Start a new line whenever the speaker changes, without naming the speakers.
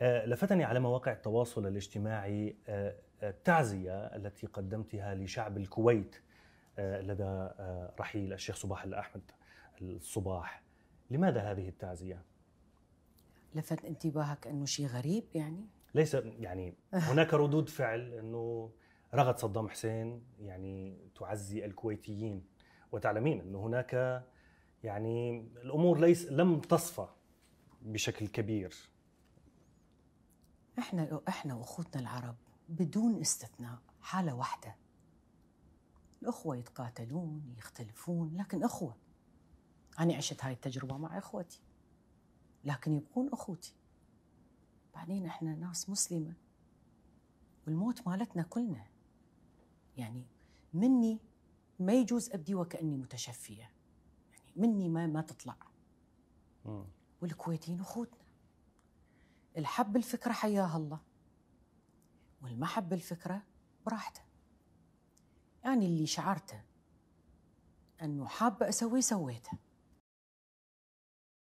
آه، لفتني على مواقع التواصل الاجتماعي آه، آه، التعزية التي قدمتها لشعب الكويت لدى رحيل الشيخ صباح الأحمد الصباح لماذا هذه التعزية؟
لفت انتباهك أنه شيء غريب يعني؟
ليس يعني هناك ردود فعل أنه رغد صدام حسين يعني تعزي الكويتيين وتعلمين أنه هناك يعني الأمور ليس لم تصفى بشكل كبير
احنا احنا واخوتنا العرب بدون استثناء حاله واحده الاخوه يتقاتلون يختلفون لكن اخوه انا عشت هاي التجربه مع اخوتي لكن يبقون اخوتي بعدين احنا ناس مسلمه والموت مالتنا كلنا يعني مني ما يجوز ابدي وكاني متشفيه يعني مني ما ما تطلع والكويتيين اخوتنا الحب الفكرة حياه الله والمحب حب الفكرة براحته أنا يعني اللي شعرته أنه حابة أسويه سويته